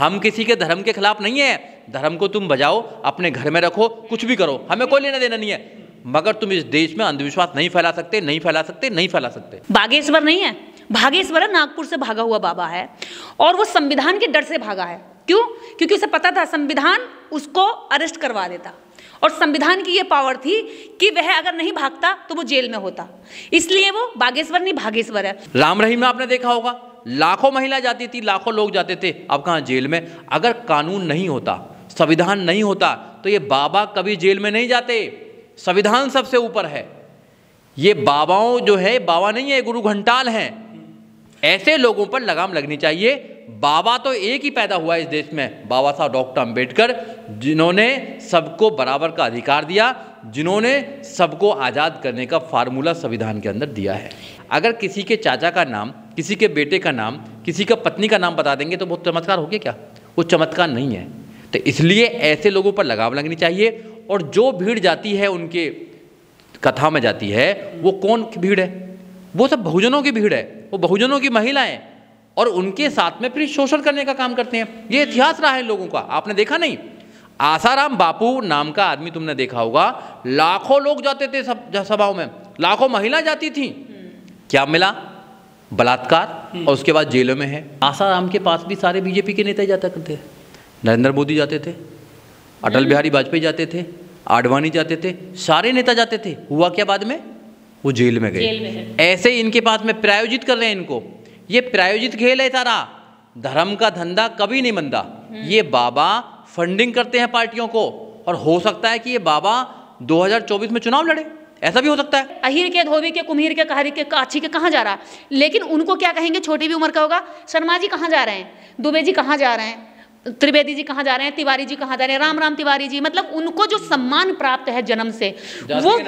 हम किसी के धर्म के खिलाफ नहीं है धर्म को तुम बजाओ अपने घर में रखो कुछ भी करो हमें कोई लेना देना नहीं है मगर तुम इस देश में अंधविश्वास नहीं फैला सकते नहीं फैला सकते नहीं फैला सकते बागेश्वर नहीं है भागेश्वर नागपुर से भागा हुआ बाबा है और वो संविधान के डर से भागा है क्यों क्योंकि उसे पता था संविधान उसको अरेस्ट करवा देता और संविधान की ये पावर थी कि वह अगर नहीं भागता तो वो जेल में होता इसलिए वो बागेश्वर नहीं भागेश्वर है राम रहीम में आपने देखा होगा लाखों महिला जाती थी लाखों लोग जाते थे अब कहाँ जेल में अगर कानून नहीं होता संविधान नहीं होता तो ये बाबा कभी जेल में नहीं जाते संविधान सबसे ऊपर है ये बाबाओं जो है बाबा नहीं है गुरु घंटाल हैं ऐसे लोगों पर लगाम लगनी चाहिए बाबा तो एक ही पैदा हुआ इस देश में बाबा साहब डॉक्टर अंबेडकर जिन्होंने सबको बराबर का अधिकार दिया जिन्होंने सबको आज़ाद करने का फार्मूला संविधान के अंदर दिया है अगर किसी के चाचा का नाम किसी के बेटे का नाम किसी का पत्नी का नाम बता देंगे तो बहुत चमत्कार हो गया क्या वो चमत्कार नहीं है तो इसलिए ऐसे लोगों पर लगाव लगनी चाहिए और जो भीड़ जाती है उनके कथा में जाती है वो कौन की भीड़ है वो सब बहुजनों की भीड़ है वो बहुजनों की महिलाएं और उनके साथ में फिर शोषण करने का काम करते हैं ये इतिहास रहा है लोगों का आपने देखा नहीं आसाराम बापू नाम का आदमी तुमने देखा होगा लाखों लोग जाते थे सब सभाओं में लाखों महिला जाती थी क्या मिला बलात्कार हम्म। और उसके बाद जेलों में है आसाराम के पास भी सारे बीजेपी के नेता जाता करते थे नरेंद्र मोदी जाते थे अटल हम्म। बिहारी वाजपेयी जाते थे आडवाणी जाते थे सारे नेता जाते थे हुआ क्या बाद में वो जेल में गए ऐसे ही इनके पास में प्रायोजित कर रहे हैं इनको ये प्रायोजित खेल है सारा धर्म का धंधा कभी नहीं बनता हम्म। ये बाबा फंडिंग करते हैं पार्टियों को और हो सकता है कि ये बाबा 2024 में चुनाव लड़े ऐसा भी हो सकता है अहिर के धोबी के कुमीर के कहरी के काछी के कहाँ जा रहा है लेकिन उनको क्या कहेंगे छोटी भी उम्र का होगा शर्मा जी कहाँ जा रहे हैं दुबे जी कहाँ जा रहे हैं त्रिवेदी जी कहाँ जा रहे हैं तिवारी जी कहाँ जा रहे हैं राम राम तिवारी जी मतलब उनको जो सम्मान प्राप्त है जन्म से वो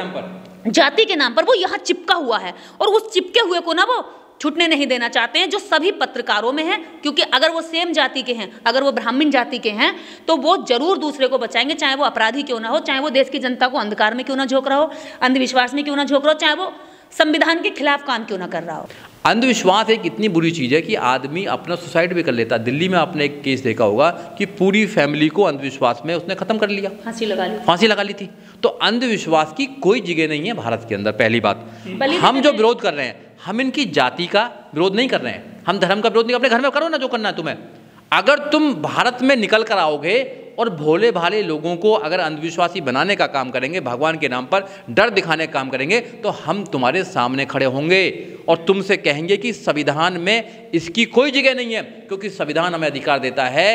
जाति के नाम पर वो यहाँ चिपका हुआ है और उस चिपके हुए को ना वो छूटने नहीं देना चाहते हैं जो सभी पत्रकारों में है क्योंकि अगर वो सेम जाति के हैं अगर वो ब्राह्मण जाति के हैं तो वो जरूर दूसरे को बचाएंगे चाहे वो अपराधी क्यों ना हो चाहे वो देश की जनता को अंधकार में क्यों ना झोंक रहा हो अंधविश्वास में क्यों ना झोंक रहा हो चाहे वो संविधान के खिलाफ काम क्यों ना कर रहा हो अंधविश्वास एक इतनी बुरी चीज़ है कि आदमी अपना सुसाइड भी कर लेता है दिल्ली में आपने एक केस देखा होगा कि पूरी फैमिली को अंधविश्वास में उसने खत्म कर लिया फांसी लगा ली फांसी लगा ली थी तो अंधविश्वास की कोई जगह नहीं है भारत के अंदर पहली बात हम जो विरोध कर रहे हैं हम इनकी जाति का विरोध नहीं कर रहे हैं हम धर्म का विरोध नहीं अपने घर में करो ना जो करना है तुम्हें अगर तुम भारत में निकल कर आओगे और भोले भाले लोगों को अगर अंधविश्वासी बनाने का काम करेंगे भगवान के नाम पर डर दिखाने का काम करेंगे तो हम तुम्हारे सामने खड़े होंगे और तुमसे कहेंगे कि संविधान में इसकी कोई जगह नहीं है क्योंकि संविधान हमें अधिकार देता है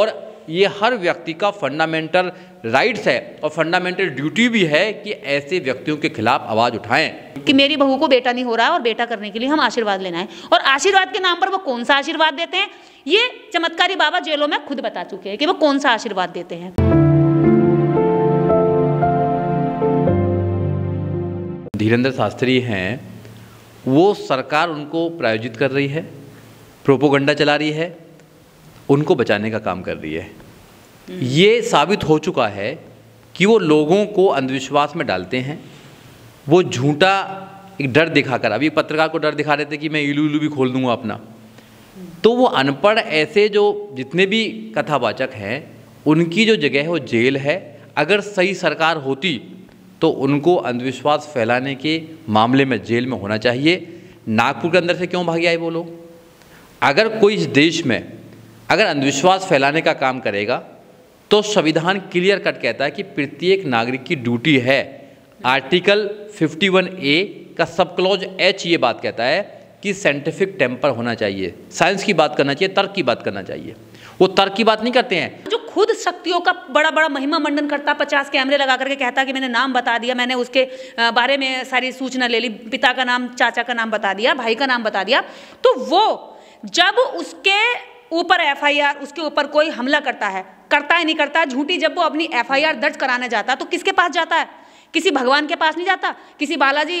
और ये हर व्यक्ति का फंडामेंटल राइट्स है और फंडामेंटल ड्यूटी भी है कि ऐसे व्यक्तियों के खिलाफ आवाज़ उठाएं कि मेरी बहू को बेटा नहीं हो रहा है और बेटा करने के लिए हम आशीर्वाद लेना है और आशीर्वाद के नाम पर वो कौन सा आशीर्वाद देते हैं ये चमत्कारी बाबा जेलों में खुद बता चुके हैं कि वो कौन सा आशीर्वाद देते हैं धीरेन्द्र शास्त्री हैं वो सरकार उनको प्रायोजित कर रही है प्रोपोगंडा चला रही है उनको बचाने का काम कर रही है हम्म। ये साबित हो चुका है कि वो लोगों को अंधविश्वास में डालते हैं वो झूठा एक डर दिखाकर अभी पत्रकार को डर दिखा रहे थे कि मैं इलू इलू भी खोल दूंगा अपना हम्म। तो वो अनपढ़ ऐसे जो जितने भी कथावाचक हैं उनकी जो जगह है वो जेल है अगर सही सरकार होती तो उनको अंधविश्वास फैलाने के मामले में जेल में होना चाहिए नागपुर के अंदर से क्यों भागी आए वो लोग अगर कोई इस देश में अगर अंधविश्वास फैलाने का काम करेगा तो संविधान क्लियर कट कहता है कि प्रत्येक नागरिक की ड्यूटी है आर्टिकल 51 ए का सब क्लॉज एच ये बात कहता है कि साइंटिफिक टेम्पर होना चाहिए साइंस की बात करना चाहिए तर्क की बात करना चाहिए वो तर्क की बात नहीं करते हैं जो खुद शक्तियों का बड़ा बड़ा महिमा मंडन करता पचास कैमरे लगा करके कहता कि मैंने नाम बता दिया मैंने उसके बारे में सारी सूचना ले ली पिता का नाम चाचा का नाम बता दिया भाई का नाम बता दिया तो वो जब उसके ऊपर एफआईआर उसके ऊपर कोई हमला करता है करता है नहीं करता झूठी जब वो अपनी एफआईआर दर्ज कराने जाता है तो किसके पास जाता है किसी भगवान के पास नहीं जाता किसी बालाजी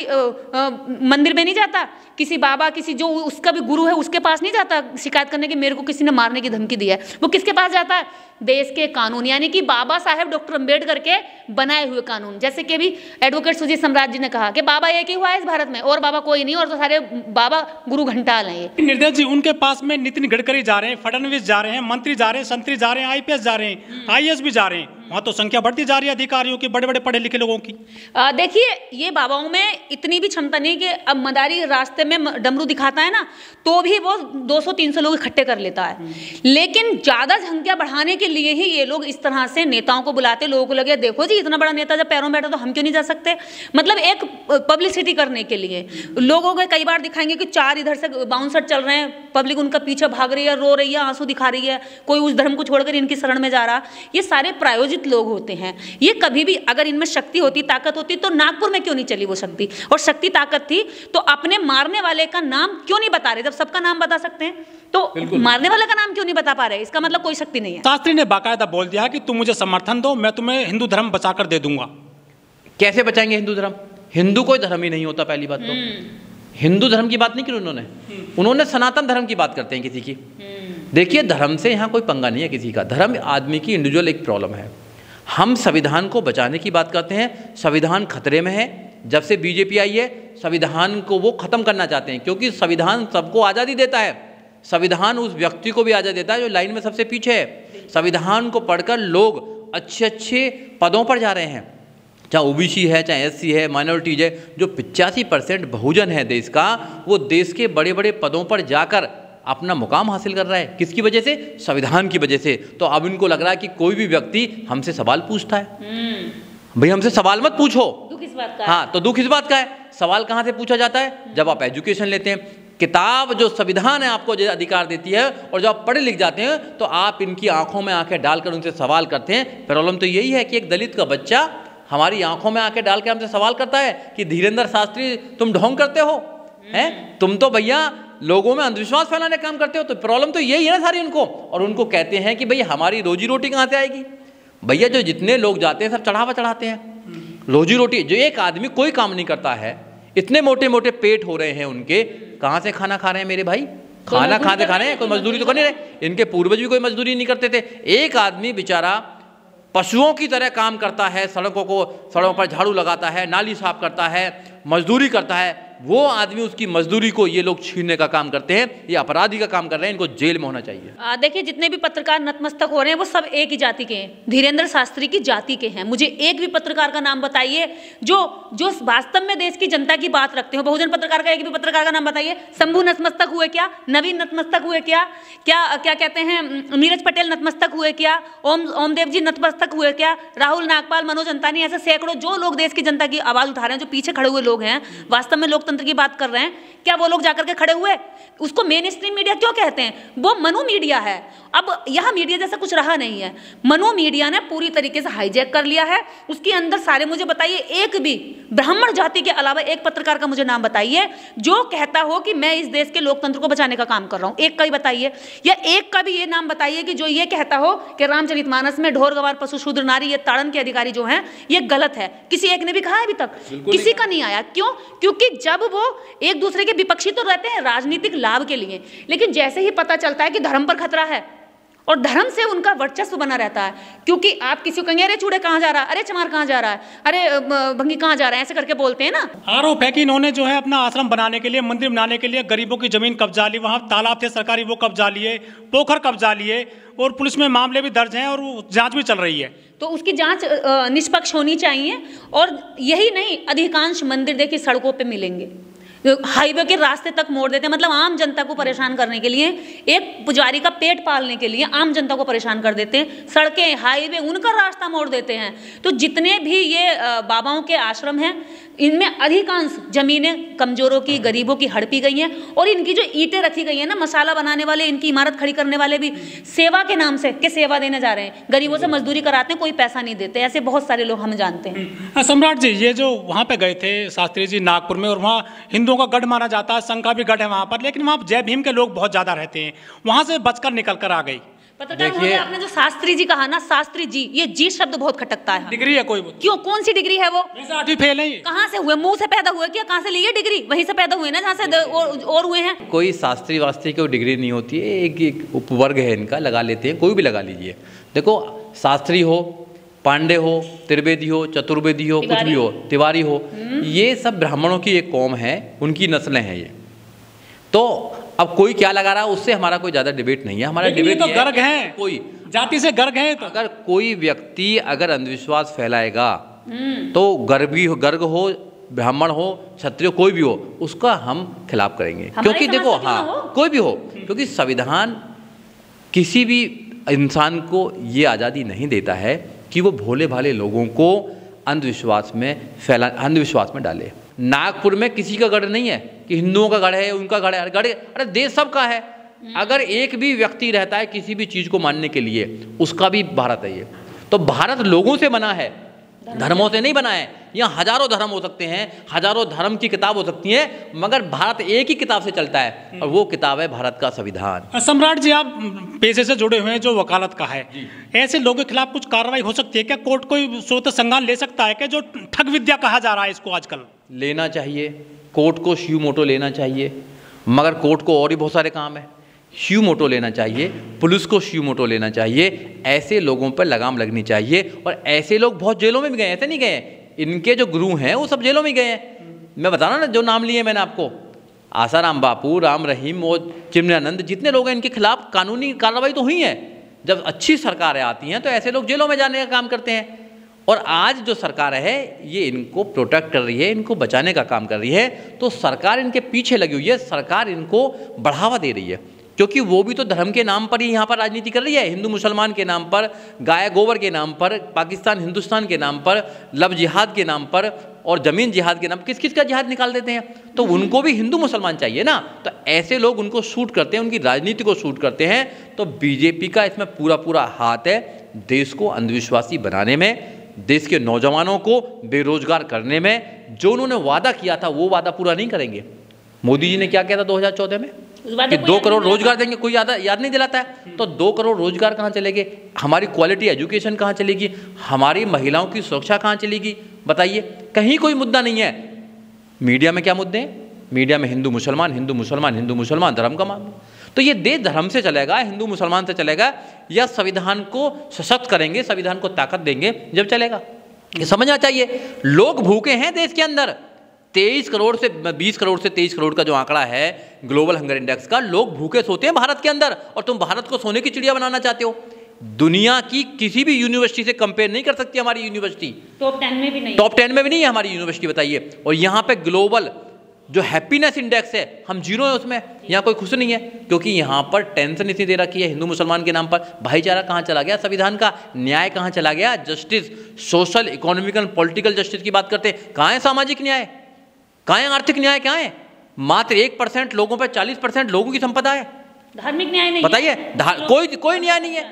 मंदिर में नहीं जाता किसी बाबा किसी जो उसका भी गुरु है उसके पास नहीं जाता शिकायत करने की मेरे को किसी ने मारने की धमकी दी है वो किसके पास जाता है देश के कानून यानी कि बाबा साहेब डॉक्टर अम्बेडकर के बनाए हुए कानून जैसे कि अभी एडवोकेट सुजीत सम्राट जी ने कहा कि बाबा एक ही हुआ है इस भारत में और बाबा कोई नहीं और तो सारे बाबा गुरु घंटा लेंगे निर्देश जी उनके पास में नितिन गडकरी जा रहे हैं फडनवीस जा रहे हैं मंत्री जा रहे हैं संतरी जा रहे हैं आई जा रहे हैं आई हम्म। भी जा रहे हैं वहाँ तो संख्या बढ़ती जा रही है अधिकारियों की बड़े बड़े पढ़े लिखे लोगों की देखिए ये बाबाओं में इतनी भी क्षमता नहीं कि अब मदारी रास्ते में डमरू दिखाता है ना तो भी वो 200-300 लोग इकट्ठे कर लेता है लेकिन ज़्यादा संख्या बढ़ाने के लिए ही ये लोग इस तरह से नेताओं को बुलाते लोगों को लगे देखो जी इतना बड़ा नेता जब पैरों में बैठा तो हम क्यों नहीं जा सकते मतलब एक पब्लिसिटी करने के लिए लोगों को कई बार दिखाएंगे कि चार इधर से बाउंसर चल रहे हैं पब्लिक उनका पीछे भाग रही है रो रही है आंसू दिखा रही है कोई उस धर्म को छोड़कर इनकी शरण में जा रहा ये सारे प्रायोजित दलित लोग होते हैं ये कभी भी अगर इनमें शक्ति होती ताकत होती तो नागपुर में क्यों नहीं चली वो शक्ति और शक्ति ताकत थी तो अपने मारने वाले का नाम क्यों नहीं बता रहे जब सबका नाम बता सकते हैं तो मारने वाले का नाम क्यों नहीं बता पा रहे इसका मतलब कोई शक्ति नहीं है शास्त्री ने बाकायदा बोल दिया कि तुम मुझे समर्थन दो मैं तुम्हें हिंदू धर्म बचाकर दे दूंगा कैसे बचाएंगे हिंदू धर्म हिंदू कोई धर्म ही नहीं होता पहली बात तो हम्म। हिंदू धर्म की बात नहीं की उन्होंने उन्होंने सनातन धर्म की बात करते हैं किसी की हम्म। देखिए धर्म से यहाँ कोई पंगा नहीं है किसी का धर्म आदमी की इंडिविजुअल एक प्रॉब्लम है हम संविधान को बचाने की बात करते हैं संविधान खतरे में है जब से बीजेपी आई है संविधान को वो ख़त्म करना चाहते हैं क्योंकि संविधान सबको आज़ादी देता है संविधान उस व्यक्ति को भी आज़ादी देता है जो लाइन में सबसे पीछे है संविधान को पढ़कर लोग अच्छे अच्छे पदों पर जा रहे हैं चाहे ओबीसी है चाहे एससी है माइनॉरिटीज है जो पिचासी परसेंट बहुजन है देश का वो देश के बड़े बड़े पदों पर जाकर अपना मुकाम हासिल कर रहा है किसकी वजह से संविधान की वजह से तो अब इनको लग रहा है कि कोई भी व्यक्ति हमसे सवाल पूछता है हम्म। भाई हमसे सवाल मत पूछो दुख इस बात का हाँ तो दुख इस बात का है सवाल कहाँ से पूछा जाता है जब आप एजुकेशन लेते हैं किताब जो संविधान है आपको अधिकार देती है और जब आप पढ़े लिख जाते हैं तो आप इनकी आंखों में आंखें डालकर उनसे सवाल करते हैं प्रॉब्लम तो यही है कि एक दलित का बच्चा हमारी आंखों में आंखें डाल के हमसे सवाल करता है कि धीरेन्द्र शास्त्री तुम ढोंग करते हो हैं हम्म। तुम तो भैया लोगों में अंधविश्वास फैलाने काम करते हो तो प्रॉब्लम तो यही है ना सारी उनको और उनको कहते हैं कि भैया हमारी रोजी रोटी कहाँ से आएगी भैया जो जितने लोग जाते हैं सब चढ़ावा चढ़ाते हैं रोजी रोटी जो एक आदमी कोई काम नहीं करता है इतने मोटे मोटे पेट हो रहे हैं उनके कहाँ से खाना खा रहे हैं मेरे भाई खाना खाते खा रहे हैं कोई मजदूरी तो कर नहीं रहे इनके पूर्वज भी कोई मजदूरी नहीं करते थे एक आदमी बेचारा पशुओं की तरह काम करता है सड़कों को सड़कों पर झाड़ू लगाता है नाली साफ करता है मजदूरी करता है वो आदमी उसकी मजदूरी को ये लोग छीनने का काम करते हैं ये अपराधी का काम कर रहे हैं इनको जेल में होना चाहिए देखिए जितने भी पत्रकार नतमस्तक हो रहे हैं वो सब एक ही जाति के हैं धीरेन्द्र शास्त्री की जाति के हैं मुझे एक भी पत्रकार का नाम बताइए जो जो वास्तव में देश की जनता की बात रखते हो बहुजन पत्रकार का एक भी पत्रकार का नाम बताइए शंभू नतमस्तक हुए क्या नवीन नतमस्तक हुए क्या क्या क्या कहते हैं नीरज पटेल नतमस्तक हुए क्या ओम ओमदेव जी नतमस्तक हुए क्या राहुल नागपाल मनोज अंतानी ऐसे सैकड़ों जो लोग देश की जनता की आवाज़ उठा रहे हैं जो पीछे खड़े हुए लोग हैं वास्तव में लोग तो लोकतंत्र की बात कर रहे हैं क्या वो लोग जाकर के खड़े हुए उसको मेन स्ट्रीम मीडिया क्यों कहते हैं वो मनु मीडिया है अब यह मीडिया जैसा कुछ रहा नहीं है मनो मीडिया ने पूरी तरीके से हाईजैक कर लिया है उसके अंदर सारे मुझे बताइए एक भी ब्राह्मण जाति के अलावा एक पत्रकार का मुझे नाम बताइए जो कहता हो कि मैं इस देश के लोकतंत्र को बचाने का काम कर रहा हूं एक का ही बताइए या एक का भी ये नाम बताइए कि जो ये कहता हो कि मानस में ढोर गवार पशु शूद्र नारी या ताड़न के अधिकारी जो है ये गलत है किसी एक ने भी कहा अभी तक किसी का नहीं आया क्यों क्योंकि जब वो एक दूसरे के विपक्षी तो रहते हैं राजनीतिक लाभ के लिए लेकिन जैसे ही पता चलता है कि धर्म पर खतरा है और धर्म से उनका वर्चस्व बना रहता है क्योंकि आप किसी को कहेंगे अरे चूड़े कहाँ जा रहा है अरे चमार कहाँ जा रहा है अरे भंगी कहाँ जा रहा है ऐसे करके बोलते हैं ना आरोप है कि इन्होंने जो है अपना आश्रम बनाने के लिए मंदिर बनाने के लिए गरीबों की जमीन कब्जा ली वहाँ तालाब थे सरकारी वो कब्जा लिए पोखर कब्जा लिए और पुलिस में मामले भी दर्ज हैं और जांच भी चल रही है तो उसकी जांच निष्पक्ष होनी चाहिए और यही नहीं अधिकांश मंदिर देखिए सड़कों पे मिलेंगे हाईवे के रास्ते तक मोड़ देते हैं मतलब आम जनता को परेशान करने के लिए एक पुजारी का पेट पालने के लिए आम जनता को परेशान कर देते हैं सड़कें हाईवे उनका रास्ता मोड़ देते हैं तो जितने भी ये बाबाओं के आश्रम हैं इनमें अधिकांश ज़मीनें कमज़ोरों की गरीबों की हड़पी गई हैं और इनकी जो ईंटें रखी गई हैं ना मसाला बनाने वाले इनकी इमारत खड़ी करने वाले भी सेवा के नाम से के सेवा देने जा रहे हैं गरीबों से मजदूरी कराते हैं कोई पैसा नहीं देते ऐसे बहुत सारे लोग हम जानते हैं हाँ, सम्राट जी ये जो वहाँ पे गए थे शास्त्री जी नागपुर में और वहाँ हिंदू हिंदुओं का गढ़ माना जाता है संघ का भी गढ़ है वहाँ पर लेकिन वहाँ जय भीम के लोग बहुत ज़्यादा रहते हैं वहाँ से बचकर निकल कर आ गई देखिए आपने जो शास्त्री जी कहा ना शास्त्री जी ये जी शब्द बहुत खटकता है डिग्री है कोई क्यों कौन सी डिग्री है वो आठवीं फेल है कहाँ से हुए मुंह से पैदा हुए क्या कहाँ से लिए डिग्री वहीं से पैदा हुए ना जहाँ से और, और हुए हैं कोई शास्त्री वास्त्री की डिग्री नहीं होती है एक, एक उपवर्ग है इनका लगा लेते हैं कोई भी लगा लीजिए देखो शास्त्री हो पांडे हो त्रिवेदी हो चतुर्वेदी हो कुछ भी हो तिवारी हो हम्म। ये सब ब्राह्मणों की एक कौम है उनकी नस्लें हैं ये तो अब कोई क्या लगा रहा है उससे हमारा कोई ज़्यादा डिबेट नहीं है हमारा डिबेट तो गर्ग है कोई जाति से गर्ग है तो अगर कोई व्यक्ति अगर अंधविश्वास फैलाएगा हम्म। तो गर्भी हो गर्ग हो ब्राह्मण हो क्षत्रिय कोई भी हो उसका हम खिलाफ करेंगे क्योंकि देखो हाँ कोई भी हो हम्म। क्योंकि संविधान किसी भी इंसान को ये आज़ादी नहीं देता है कि वो भोले भाले लोगों को अंधविश्वास में फैला अंधविश्वास में डाले नागपुर में किसी का गढ़ नहीं है कि हिंदुओं का गढ़ है उनका गढ़ है गढ़ अरे देश सब का है हम्म। अगर एक भी व्यक्ति रहता है किसी भी चीज़ को मानने के लिए उसका भी भारत है ये तो भारत लोगों से बना है धर्मों से नहीं बना है यहाँ हजारों धर्म हो सकते हैं हजारों धर्म की किताब हो सकती है मगर भारत एक ही किताब से चलता है और वो किताब है भारत का संविधान सम्राट जी आप पेशे से जुड़े हुए हैं जो वकालत का है ऐसे लोगों के खिलाफ कुछ कार्रवाई हो सकती है क्या कोर्ट कोई स्वतः संज्ञान ले सकता है क्या जो ठग विद्या कहा जा रहा है इसको आजकल लेना चाहिए कोर्ट को श्यू मोटो लेना चाहिए मगर कोर्ट को और भी बहुत सारे काम है श्यू मोटो लेना चाहिए पुलिस को श्यू मोटो लेना चाहिए ऐसे लोगों पर लगाम लगनी चाहिए और ऐसे लोग बहुत जेलों में भी गए ऐसे नहीं गए इनके जो गुरु हैं वो सब जेलों में गए हैं मैं बता रहा ना जो नाम लिए मैंने आपको आसाराम बापू राम रहीम और चिमनानंद जितने लोग हैं इनके खिलाफ कानूनी कार्रवाई तो हुई है जब अच्छी सरकारें आती हैं तो ऐसे लोग जेलों में जाने का काम करते हैं और आज जो सरकार है ये इनको प्रोटेक्ट कर रही है इनको बचाने का काम कर रही है तो सरकार इनके पीछे लगी हुई है सरकार इनको बढ़ावा दे रही है क्योंकि वो भी तो धर्म के नाम पर ही यहाँ पर राजनीति कर रही है हिंदू मुसलमान के नाम पर गाय गोबर के नाम पर पाकिस्तान हिंदुस्तान के नाम पर लव जिहाद के नाम पर और ज़मीन जिहाद के नाम किस किस का जिहाद निकाल देते हैं तो हम्म। उनको भी हिंदू मुसलमान चाहिए ना तो ऐसे लोग उनको सूट करते हैं उनकी राजनीति को सूट करते हैं तो बीजेपी का इसमें पूरा पूरा हाथ है देश को अंधविश्वासी बनाने में देश के नौजवानों को बेरोजगार करने में जो उन्होंने वादा किया था वो वादा पूरा नहीं करेंगे मोदी जी ने क्या किया था चौदह में कि दो करोड़ रोजगार देंगे कोई याद याद नहीं दिलाता है तो दो करोड़ रोजगार कहाँ चलेगे हमारी क्वालिटी एजुकेशन कहाँ चलेगी हमारी महिलाओं की सुरक्षा कहाँ चलेगी बताइए कहीं कोई मुद्दा नहीं है मीडिया में क्या मुद्दे हैं मीडिया में हिंदू मुसलमान हिंदू मुसलमान हिंदू मुसलमान धर्म का मामला तो ये देश धर्म से चलेगा हिंदू मुसलमान से चलेगा या संविधान को सशक्त करेंगे संविधान को ताकत देंगे जब चलेगा ये समझना चाहिए लोग भूखे हैं देश के अंदर तेईस करोड़ से बीस करोड़ से तेईस करोड़ का जो आंकड़ा है ग्लोबल हंगर इंडेक्स का लोग भूखे सोते हैं भारत के अंदर और तुम भारत को सोने की चिड़िया बनाना चाहते हो दुनिया की किसी भी यूनिवर्सिटी से कंपेयर नहीं कर सकती हमारी यूनिवर्सिटी टॉप टेन में भी नहीं टॉप टेन में भी नहीं है हमारी यूनिवर्सिटी बताइए और यहाँ पे ग्लोबल जो हैप्पीनेस इंडेक्स है हम जीरो हैं उसमें यहाँ कोई खुश नहीं है क्योंकि यहाँ पर टेंशन इतनी दे रखी है हिंदू मुसलमान के नाम पर भाईचारा कहाँ चला गया संविधान का न्याय कहाँ चला गया justice social economical political justice की बात करते हैं कहाँ है सामाजिक न्याय कहा है आर्थिक न्याय क्या है मात्र एक परसेंट लोगों पर चालीस परसेंट लोगों की संपदा है धार्मिक न्याय नहीं बताइए कोई कोई न्याय नहीं है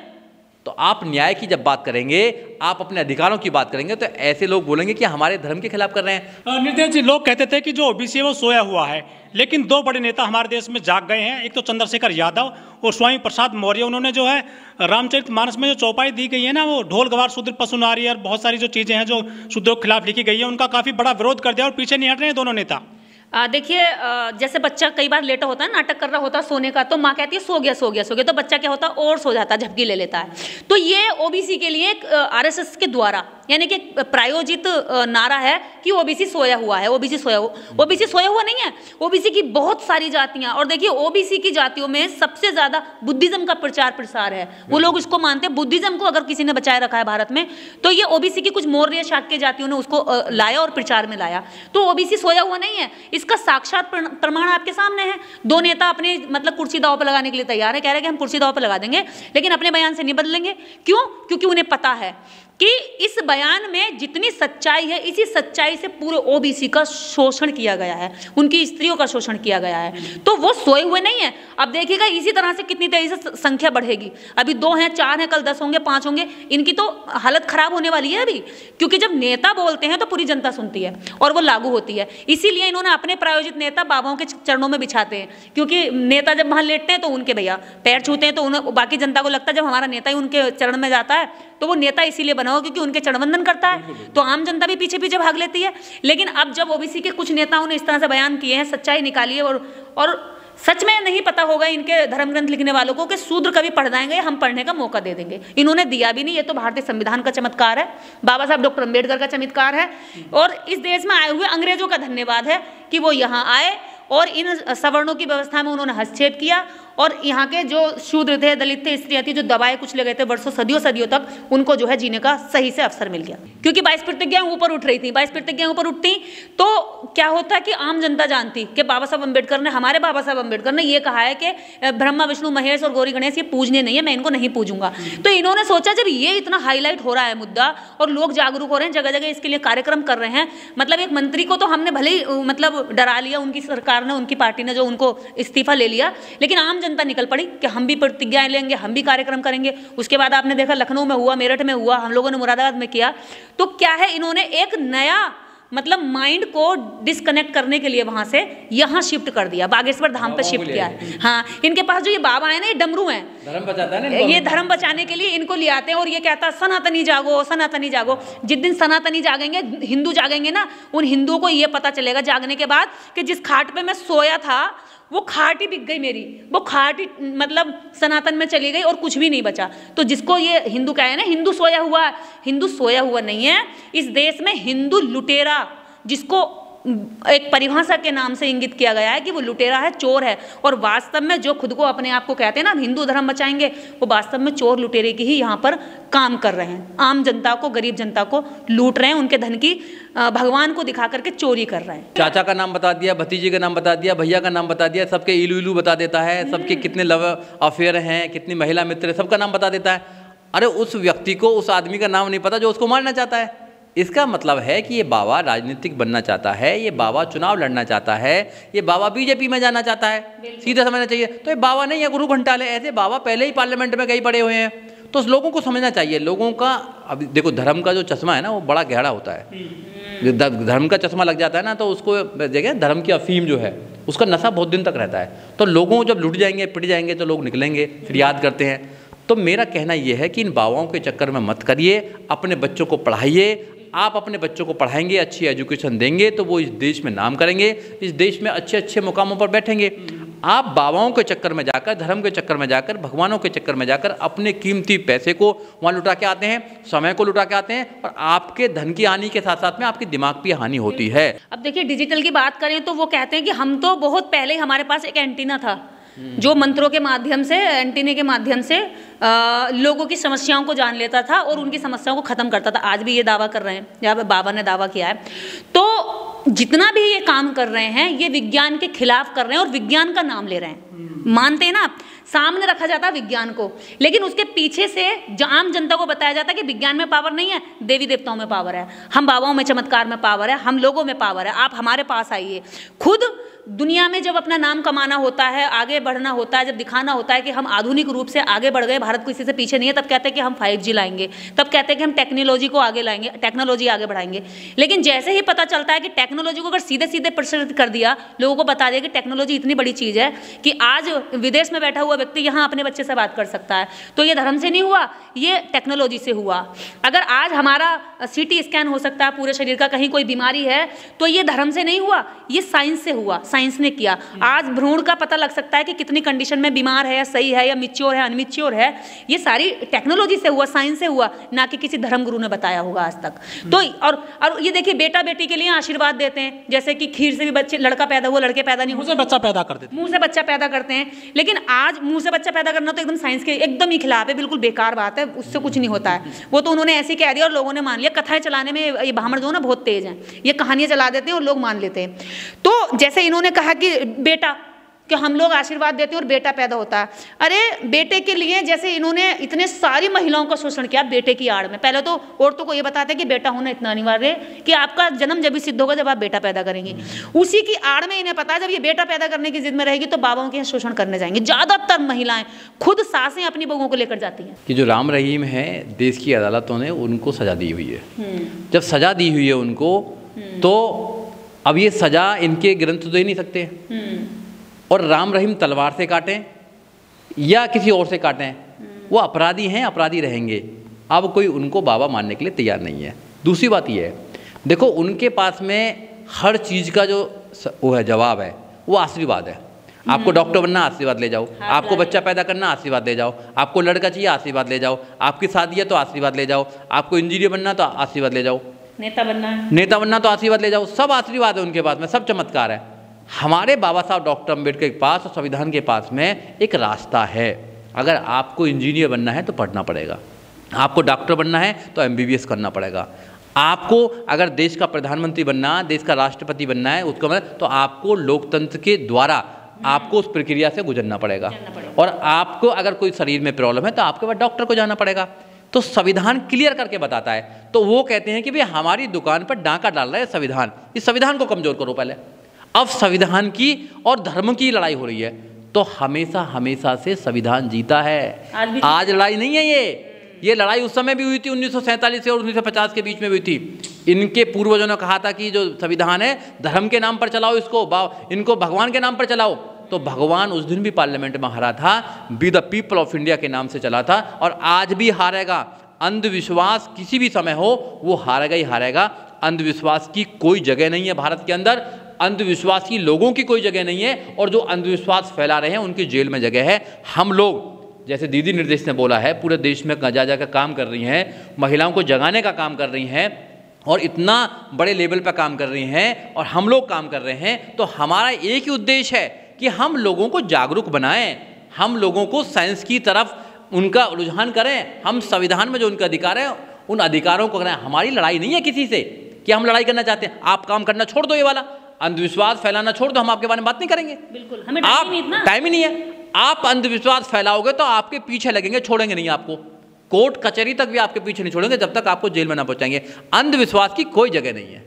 तो आप न्याय की जब बात करेंगे आप अपने अधिकारों की बात करेंगे तो ऐसे लोग बोलेंगे कि हमारे धर्म के खिलाफ कर रहे हैं निर्देश जी लोग कहते थे कि जो ओबीसी है वो सोया हुआ है लेकिन दो बड़े नेता हमारे देश में जाग गए हैं एक तो चंद्रशेखर यादव और स्वामी प्रसाद मौर्य उन्होंने जो है रामचरित मानस में जो चौपाई दी गई है ना वो ढोल गवार शूद्र पशु नारी और बहुत सारी जो चीज़ें हैं जो शूद्रों के खिलाफ लिखी गई है उनका काफ़ी बड़ा विरोध कर दिया और पीछे नहीं हट रहे हैं दोनों नेता देखिए जैसे बच्चा कई बार लेटा होता है नाटक कर रहा होता है सोने का तो माँ कहती है सो गया सो गया सो गया तो बच्चा क्या होता है और सो जाता है झपकी ले लेता है तो ये ओबीसी के लिए एक आरएसएस के द्वारा यानी कि प्रायोजित नारा है कि ओबीसी सोया हुआ है ओबीसी सोया हुआ ओबीसी सोया हुआ नहीं है ओबीसी की बहुत सारी जातियां और देखिए ओबीसी की जातियों में सबसे ज्यादा बुद्धिज्म का प्रचार प्रसार है वो लोग उसको मानते हैं बुद्धिज्म को अगर किसी ने बचाए रखा है भारत में तो ये ओबीसी की कुछ मौर्य शाख के जातियों ने उसको लाया और प्रचार में लाया तो ओबीसी सोया हुआ नहीं है इसका साक्षात प्रमाण आपके सामने है दो नेता अपने मतलब कुर्सी दाव पर लगाने के लिए तैयार है कह रहे हैं कि हम कुर्सी दाव पर लगा देंगे लेकिन अपने बयान से नहीं बदलेंगे क्यों क्योंकि उन्हें पता है कि इस बयान में जितनी सच्चाई है इसी सच्चाई से पूरे ओबीसी का शोषण किया गया है उनकी स्त्रियों का शोषण किया गया है तो वो सोए हुए नहीं है अब देखिएगा इसी तरह से कितनी तेजी से संख्या बढ़ेगी अभी दो हैं चार हैं कल दस होंगे पांच होंगे इनकी तो हालत खराब होने वाली है अभी क्योंकि जब नेता बोलते हैं तो पूरी जनता सुनती है और वो लागू होती है इसीलिए इन्होंने अपने प्रायोजित नेता बाबाओं के चरणों में बिछाते हैं क्योंकि नेता जब वहां लेटते हैं तो उनके भैया पैर छूते हैं तो उन्हें बाकी जनता को लगता है जब हमारा नेता ही उनके चरण में जाता है तो वो नेता इसीलिए बना हो क्योंकि उनके चढ़वंदन करता है तो आम जनता भी पीछे पीछे भाग लेती है लेकिन अब जब ओबीसी के कुछ नेताओं ने इस तरह से बयान किए हैं सच्चाई निकाली है और और सच में नहीं पता होगा इनके धर्मग्रंथ लिखने वालों को कि शूद्र कभी पढ़ जाएंगे हम पढ़ने का मौका दे देंगे इन्होंने दिया भी नहीं ये तो भारतीय संविधान का चमत्कार है बाबा साहब डॉक्टर अम्बेडकर का चमत्कार है और इस देश में आए हुए अंग्रेजों का धन्यवाद है कि वो यहाँ आए और इन सवर्णों की व्यवस्था में उन्होंने हस्तक्षेप किया और यहाँ के जो शूद्र थे दलित थे स्त्री थी जो दबाए कुछ गए थे वर्षों सदियों सदियों तक उनको जो है जीने का सही से अवसर मिल गया क्योंकि बाईस प्रतिज्ञाएं ऊपर उठ रही थी बाईस प्रतिज्ञाएं ऊपर उठती तो क्या होता कि आम जनता जानती कि बाबा साहब अम्बेडकर ने हमारे बाबा साहब अम्बेडकर ने यह कहा है कि ब्रह्मा विष्णु महेश और गौरी गणेश ये पूजने नहीं है मैं इनको नहीं पूजूंगा तो इन्होंने सोचा जब ये इतना हाईलाइट हो रहा है मुद्दा और लोग जागरूक हो रहे हैं जगह जगह इसके लिए कार्यक्रम कर रहे हैं मतलब एक मंत्री को तो हमने भले ही मतलब डरा लिया उनकी सरकार ने उनकी पार्टी ने जो उनको इस्तीफा ले लिया लेकिन आम जनता निकल पड़ी कि हम भी प्रतिज्ञाएं लेंगे हम भी कार्यक्रम करेंगे उसके बाद आपने देखा लखनऊ में हुआ मेरठ में हुआ हम लोगों ने मुरादाबाद में किया तो क्या है इन्होंने एक नया मतलब माइंड को डिस्कनेक्ट करने के लिए वहां से यहाँ शिफ्ट कर दिया बागेश्वर धाम पर शिफ्ट किया है हाँ इनके पास जो ये बाबा है ना ये डमरू है धर्म बचाता है ये धर्म बचाने के लिए इनको ले आते हैं और ये कहता है सनातनी जागो सनातनी जागो जिस दिन सनातनी जागेंगे हिंदू जागेंगे ना उन हिंदुओं को ये पता चलेगा जागने के बाद कि जिस खाट पे मैं सोया था वो खाट ही बिक गई मेरी वो खाट ही मतलब सनातन में चली गई और कुछ भी नहीं बचा तो जिसको ये हिंदू कहें ना हिंदू सोया हुआ हिंदू सोया हुआ नहीं है इस देश में हिंदू लुटेरा जिसको एक परिभाषा के नाम से इंगित किया गया है कि वो लुटेरा है चोर है और वास्तव में जो खुद को अपने आप को कहते हैं ना हम हिंदू धर्म बचाएंगे वो वास्तव में चोर लुटेरे की ही यहाँ पर काम कर रहे हैं आम जनता को गरीब जनता को लूट रहे हैं उनके धन की भगवान को दिखा करके चोरी कर रहे हैं चाचा का नाम बता दिया भतीजी का नाम बता दिया भैया का नाम बता दिया सबके इलू इलू बता देता है सबके हम्म। कितने लव अफेयर हैं कितनी महिला मित्र सबका नाम बता देता है अरे उस व्यक्ति को उस आदमी का नाम नहीं पता जो उसको मारना चाहता है इसका मतलब है कि ये बाबा राजनीतिक बनना चाहता है ये बाबा चुनाव लड़ना चाहता है ये बाबा बीजेपी में जाना चाहता है सीधा समझना चाहिए तो ये बाबा नहीं है गुरु घंटाले ऐसे बाबा पहले ही पार्लियामेंट में कई पड़े हुए हैं तो उस लोगों को समझना चाहिए लोगों का अब देखो धर्म का जो चश्मा है ना वो बड़ा गहरा होता है हम्म। धर्म का चश्मा लग जाता है ना तो उसको देखें धर्म की अफीम जो है उसका नशा बहुत दिन तक रहता है तो लोगों जब लुट जाएंगे पिट जाएंगे तो लोग निकलेंगे फिर याद करते हैं तो मेरा कहना यह है कि इन बाबाओं के चक्कर में मत करिए अपने बच्चों को पढ़ाइए आप अपने बच्चों को पढ़ाएंगे अच्छी एजुकेशन देंगे तो वो इस देश में नाम करेंगे इस देश में अच्छे अच्छे मुकामों पर बैठेंगे आप बाबाओं के चक्कर में जाकर धर्म के चक्कर में जाकर भगवानों के चक्कर में जाकर अपने कीमती पैसे को वहाँ लुटा के आते हैं समय को लुटा के आते हैं और आपके धन की हानि के साथ साथ में आपके दिमाग की हानि होती है अब देखिए डिजिटल की बात करें तो वो कहते हैं कि हम तो बहुत पहले हमारे पास एक एंटीना था जो मंत्रों के माध्यम से एंटीने के माध्यम से आ, लोगों की समस्याओं को जान लेता था और उनकी समस्याओं को ख़त्म करता था आज भी ये दावा कर रहे हैं या बाबा ने दावा किया है तो जितना भी ये काम कर रहे हैं ये विज्ञान के खिलाफ कर रहे हैं और विज्ञान का नाम ले रहे हैं मानते हैं ना सामने रखा जाता है विज्ञान को लेकिन उसके पीछे से आम जनता को बताया जाता है कि विज्ञान में पावर नहीं है देवी देवताओं में पावर है हम बाबाओं में चमत्कार में पावर है हम लोगों में पावर है आप हमारे पास आइए खुद दुनिया में जब अपना नाम कमाना होता है आगे बढ़ना होता है जब दिखाना होता है कि हम आधुनिक रूप से आगे बढ़ गए भारत को इसी से पीछे नहीं है तब कहते हैं कि हम जी लाएंगे तब कहते हैं कि हम टेक्नोलॉजी को आगे लाएंगे टेक्नोलॉजी आगे बढ़ाएंगे लेकिन जैसे ही पता चलता है कि टेक्नोलॉजी को अगर सीधे सीधे प्रसारित कर दिया लोगों को बता दिया कि टेक्नोलॉजी इतनी बड़ी चीज़ है कि आज विदेश में बैठा हुआ व्यक्ति यहाँ अपने बच्चे से बात कर सकता है तो ये धर्म से नहीं हुआ ये टेक्नोलॉजी से हुआ अगर आज हमारा सी स्कैन हो सकता है पूरे शरीर का कहीं कोई बीमारी है तो ये धर्म से नहीं हुआ ये साइंस से हुआ साइंस ने किया आज भ्रूण का पता लग सकता है कि कितनी कंडीशन में बीमार है या सही है या मिच्योर है अनमिच्योर है ये सारी टेक्नोलॉजी से हुआ साइंस से हुआ ना कि किसी धर्म गुरु ने बताया होगा आज तक तो हम्म। और और ये देखिए बेटा बेटी के लिए आशीर्वाद देते हैं जैसे कि खीर से भी बच्चे लड़का पैदा हुआ लड़के पैदा नहीं हुआ से बच्चा पैदा कर देते मुँह से बच्चा पैदा करते हैं लेकिन आज मुँह से बच्चा पैदा करना तो एकदम साइंस के एकदम ही खिलाफ है बिल्कुल बेकार बात है उससे कुछ नहीं होता है वो तो उन्होंने ऐसे कह दिया और लोगों ने मान लिया कथाएं चलाने में ये ब्राह्मण जो ना बहुत तेज है ये कहानियां चला देते हैं और लोग मान लेते हैं तो जैसे इन्होंने ने कहा कि बेटा कि हम लोग आशीर्वाद देते हैं और बेटा पैदा होता है अरे बेटे के लिए जैसे इन्होंने इतने सारी महिलाओं का शोषण किया बेटे की आड़ में पहले तो औरतों को ये बताते हैं कि बेटा होना इतना अनिवार्य है कि आपका जन्म जब भी सिद्ध होगा जब आप बेटा पैदा करेंगे उसी की आड़ में इन्हें पता है जब ये बेटा पैदा करने की जिद में रहेगी तो बाबाओं के शोषण करने जाएंगे ज़्यादातर महिलाएं खुद सासें अपनी बहुओं को लेकर जाती हैं कि जो राम रहीम है देश की अदालतों ने उनको सजा दी हुई है हम्म। जब सजा दी हुई है उनको तो अब ये सजा इनके ग्रंथ तो दे नहीं सकते हम्म। और राम रहीम तलवार से काटें या किसी और से काटें हम्म। वो अपराधी हैं अपराधी रहेंगे अब कोई उनको बाबा मानने के लिए तैयार नहीं है दूसरी बात ये है देखो उनके पास में हर चीज़ का जो वो है जवाब है वो आशीर्वाद है आपको हम्म। डॉक्टर बनना आशीर्वाद ले जाओ हाँ, आपको बच्चा पैदा करना आशीर्वाद ले जाओ आपको लड़का चाहिए आशीर्वाद ले जाओ आपकी शादी है तो आशीर्वाद ले जाओ आपको इंजीनियर बनना तो आशीर्वाद ले जाओ नेता बनना है नेता बनना तो आशीर्वाद ले जाओ सब आशीर्वाद है उनके पास में सब चमत्कार है हमारे बाबा साहब डॉक्टर अम्बेडकर के पास और संविधान के पास में एक रास्ता है अगर आपको इंजीनियर बनना है तो पढ़ना पड़ेगा आपको डॉक्टर बनना है तो एम करना पड़ेगा आपको अगर देश का प्रधानमंत्री बनना देश का राष्ट्रपति बनना है उसको बनना मतलब तो आपको लोकतंत्र के द्वारा आपको उस प्रक्रिया से गुजरना पड़ेगा।, पड़ेगा और आपको अगर कोई शरीर में प्रॉब्लम है तो आपके पास डॉक्टर को जाना पड़ेगा तो संविधान क्लियर करके बताता है तो वो कहते हैं कि भाई हमारी दुकान पर डांका डाल रहा है संविधान इस संविधान को कमज़ोर करो पहले अब संविधान की और धर्म की लड़ाई हो रही है तो हमेशा हमेशा से संविधान जीता है आज, लड़ाई नहीं है ये ये लड़ाई उस समय भी हुई थी उन्नीस से और 1950 के बीच में हुई थी इनके पूर्वजों ने कहा था कि जो संविधान है धर्म के नाम पर चलाओ इसको इनको भगवान के नाम पर चलाओ तो भगवान उस दिन भी पार्लियामेंट में हारा था we the people of India के नाम से चला था और आज भी हारेगा अंधविश्वास किसी भी समय हो वो हारेगा ही हारेगा अंधविश्वास की कोई जगह नहीं है भारत के अंदर अंधविश्वासी लोगों की कोई जगह नहीं है और जो अंधविश्वास फैला रहे हैं उनकी जेल में जगह है हम लोग जैसे दीदी निर्देश ने बोला है पूरे देश में जा जा का काम कर रही हैं महिलाओं को जगाने का काम कर रही हैं और इतना बड़े लेवल पर काम कर रही हैं और हम लोग काम कर रहे हैं तो हमारा एक ही उद्देश्य है कि हम लोगों को जागरूक बनाएं हम लोगों को साइंस की तरफ उनका रुझान करें हम संविधान में जो उनके अधिकार हैं उन अधिकारों को करें हमारी लड़ाई नहीं है किसी से कि हम लड़ाई करना चाहते हैं आप काम करना छोड़ दो ये वाला अंधविश्वास फैलाना छोड़ दो हम आपके बारे में बात नहीं करेंगे बिल्कुल हमें आप टाइम ही नहीं है आप अंधविश्वास फैलाओगे तो आपके पीछे लगेंगे छोड़ेंगे नहीं आपको कोर्ट कचहरी तक भी आपके पीछे नहीं छोड़ेंगे जब तक आपको जेल में ना पहुंचाएंगे अंधविश्वास की कोई जगह नहीं है